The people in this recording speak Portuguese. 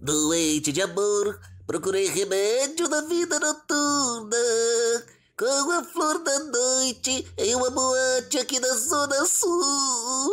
Doente de amor, procurei remédio na vida noturna. Com a flor da noite em uma boate aqui na Zona Sul.